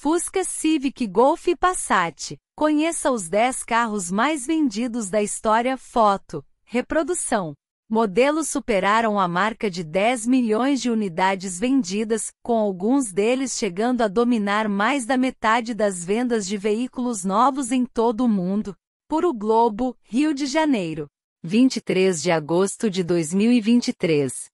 Fusca Civic Golf e Passat. Conheça os 10 carros mais vendidos da história. Foto. Reprodução. Modelos superaram a marca de 10 milhões de unidades vendidas, com alguns deles chegando a dominar mais da metade das vendas de veículos novos em todo o mundo. Por o Globo, Rio de Janeiro. 23 de agosto de 2023.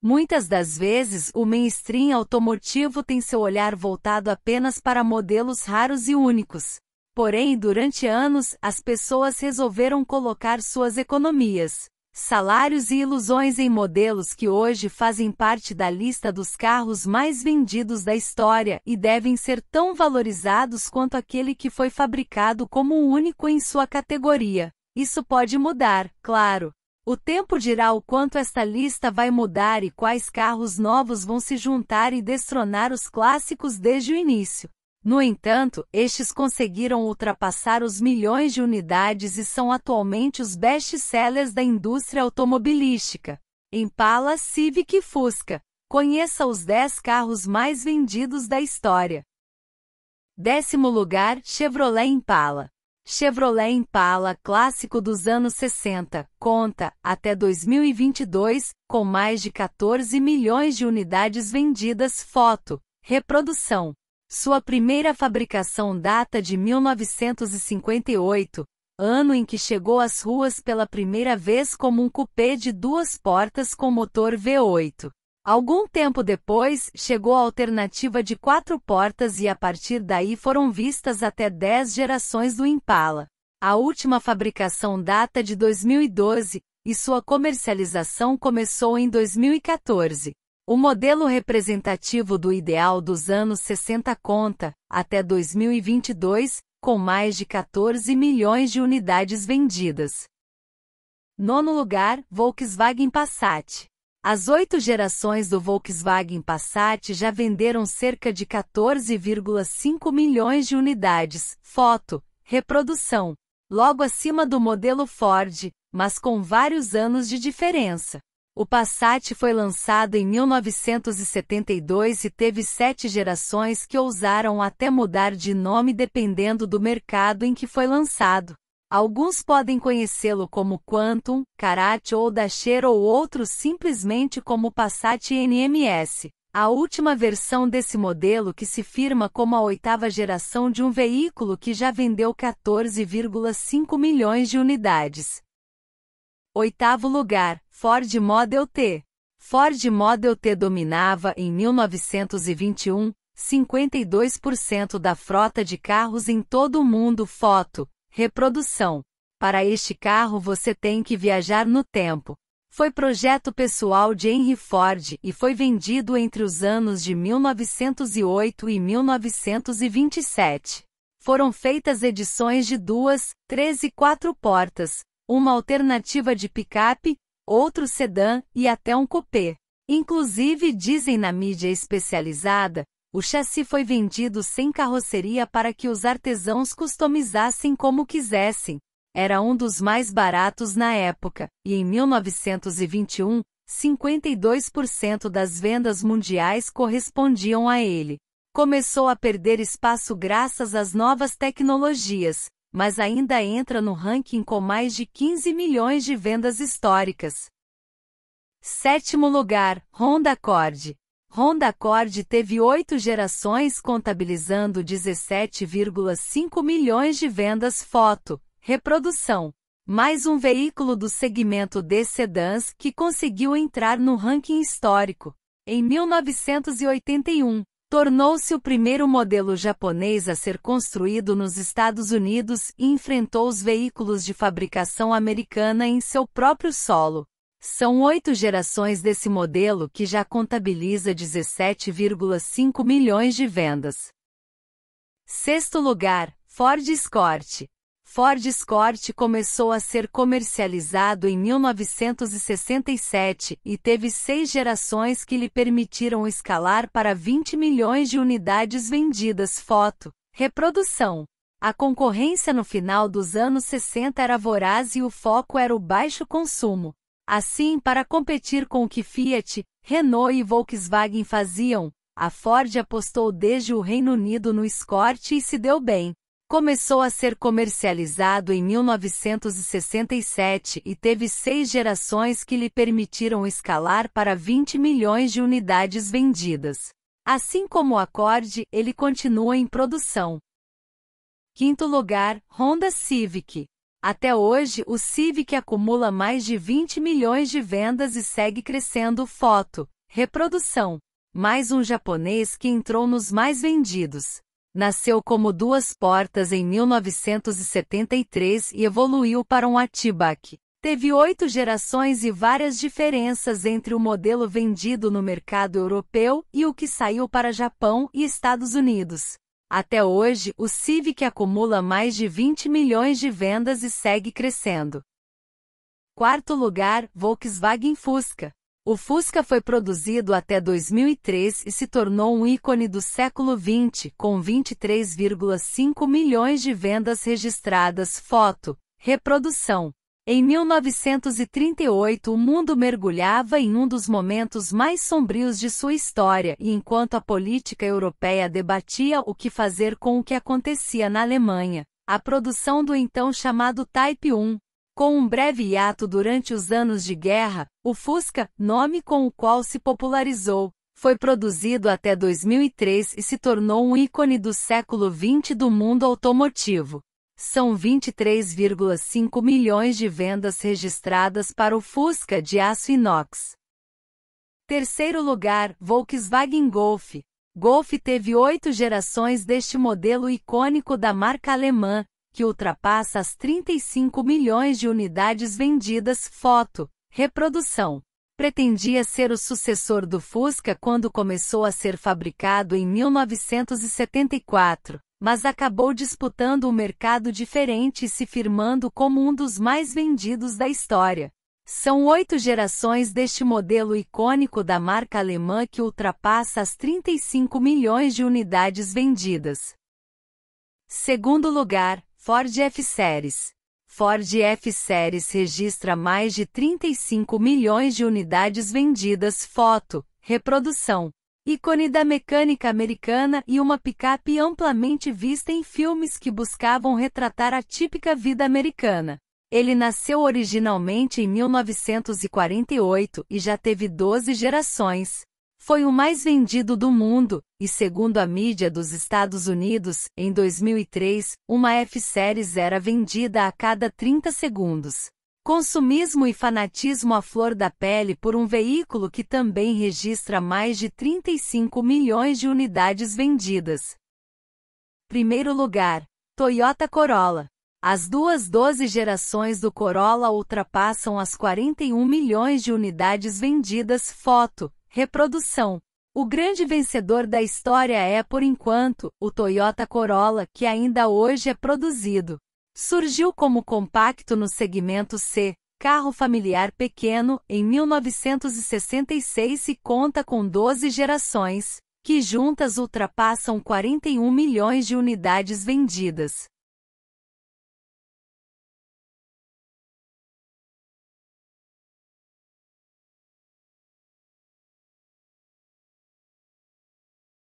Muitas das vezes o mainstream automotivo tem seu olhar voltado apenas para modelos raros e únicos. Porém, durante anos, as pessoas resolveram colocar suas economias, salários e ilusões em modelos que hoje fazem parte da lista dos carros mais vendidos da história e devem ser tão valorizados quanto aquele que foi fabricado como o único em sua categoria. Isso pode mudar, claro, o tempo dirá o quanto esta lista vai mudar e quais carros novos vão se juntar e destronar os clássicos desde o início. No entanto, estes conseguiram ultrapassar os milhões de unidades e são atualmente os best-sellers da indústria automobilística. Impala, Civic e Fusca. Conheça os 10 carros mais vendidos da história. Décimo lugar, Chevrolet Impala. Chevrolet Impala clássico dos anos 60, conta, até 2022, com mais de 14 milhões de unidades vendidas. Foto, reprodução. Sua primeira fabricação data de 1958, ano em que chegou às ruas pela primeira vez como um coupé de duas portas com motor V8. Algum tempo depois, chegou a alternativa de quatro portas e a partir daí foram vistas até dez gerações do Impala. A última fabricação data de 2012 e sua comercialização começou em 2014. O modelo representativo do ideal dos anos 60 conta, até 2022, com mais de 14 milhões de unidades vendidas. Nono lugar, Volkswagen Passat. As oito gerações do Volkswagen Passat já venderam cerca de 14,5 milhões de unidades. Foto, reprodução. Logo acima do modelo Ford, mas com vários anos de diferença. O Passat foi lançado em 1972 e teve sete gerações que ousaram até mudar de nome dependendo do mercado em que foi lançado. Alguns podem conhecê-lo como Quantum, Karate ou Dasher ou outros simplesmente como Passat NMS. A última versão desse modelo que se firma como a oitava geração de um veículo que já vendeu 14,5 milhões de unidades. Oitavo lugar, Ford Model T. Ford Model T dominava em 1921 52% da frota de carros em todo o mundo. Foto Reprodução. Para este carro você tem que viajar no tempo. Foi projeto pessoal de Henry Ford e foi vendido entre os anos de 1908 e 1927. Foram feitas edições de duas, três e quatro portas, uma alternativa de picape, outro sedã e até um coupé. Inclusive dizem na mídia especializada o chassi foi vendido sem carroceria para que os artesãos customizassem como quisessem. Era um dos mais baratos na época, e em 1921, 52% das vendas mundiais correspondiam a ele. Começou a perder espaço graças às novas tecnologias, mas ainda entra no ranking com mais de 15 milhões de vendas históricas. Sétimo lugar, Honda Accord. Honda Accord teve oito gerações contabilizando 17,5 milhões de vendas foto, reprodução. Mais um veículo do segmento de sedãs que conseguiu entrar no ranking histórico. Em 1981, tornou-se o primeiro modelo japonês a ser construído nos Estados Unidos e enfrentou os veículos de fabricação americana em seu próprio solo. São oito gerações desse modelo que já contabiliza 17,5 milhões de vendas. Sexto lugar, Ford Escort. Ford Escort começou a ser comercializado em 1967 e teve seis gerações que lhe permitiram escalar para 20 milhões de unidades vendidas. Foto. Reprodução. A concorrência no final dos anos 60 era voraz e o foco era o baixo consumo. Assim, para competir com o que Fiat, Renault e Volkswagen faziam, a Ford apostou desde o Reino Unido no Escort e se deu bem. Começou a ser comercializado em 1967 e teve seis gerações que lhe permitiram escalar para 20 milhões de unidades vendidas. Assim como o Accord, ele continua em produção. Quinto lugar, Honda Civic. Até hoje, o Civic acumula mais de 20 milhões de vendas e segue crescendo. Foto, reprodução. Mais um japonês que entrou nos mais vendidos. Nasceu como duas portas em 1973 e evoluiu para um Hatchback. Teve oito gerações e várias diferenças entre o modelo vendido no mercado europeu e o que saiu para Japão e Estados Unidos. Até hoje, o Civic acumula mais de 20 milhões de vendas e segue crescendo. Quarto lugar, Volkswagen Fusca. O Fusca foi produzido até 2003 e se tornou um ícone do século XX, com 23,5 milhões de vendas registradas. Foto, reprodução. Em 1938, o mundo mergulhava em um dos momentos mais sombrios de sua história, e enquanto a política europeia debatia o que fazer com o que acontecia na Alemanha, a produção do então chamado Type 1, com um breve hiato durante os anos de guerra, o Fusca, nome com o qual se popularizou, foi produzido até 2003 e se tornou um ícone do século XX do mundo automotivo são 23,5 milhões de vendas registradas para o Fusca de aço inox. Terceiro lugar, Volkswagen Golf. Golf teve oito gerações deste modelo icônico da marca alemã, que ultrapassa as 35 milhões de unidades vendidas. Foto, reprodução. Pretendia ser o sucessor do Fusca quando começou a ser fabricado em 1974 mas acabou disputando o um mercado diferente e se firmando como um dos mais vendidos da história. São oito gerações deste modelo icônico da marca alemã que ultrapassa as 35 milhões de unidades vendidas. Segundo lugar, Ford F-Series. Ford F-Series registra mais de 35 milhões de unidades vendidas. Foto, reprodução ícone da mecânica americana e uma picape amplamente vista em filmes que buscavam retratar a típica vida americana. Ele nasceu originalmente em 1948 e já teve 12 gerações. Foi o mais vendido do mundo, e segundo a mídia dos Estados Unidos, em 2003, uma F-Series era vendida a cada 30 segundos. Consumismo e fanatismo à flor da pele por um veículo que também registra mais de 35 milhões de unidades vendidas. Primeiro lugar, Toyota Corolla. As duas 12 gerações do Corolla ultrapassam as 41 milhões de unidades vendidas. Foto, reprodução. O grande vencedor da história é, por enquanto, o Toyota Corolla, que ainda hoje é produzido Surgiu como compacto no segmento C, carro familiar pequeno, em 1966 e conta com 12 gerações, que juntas ultrapassam 41 milhões de unidades vendidas.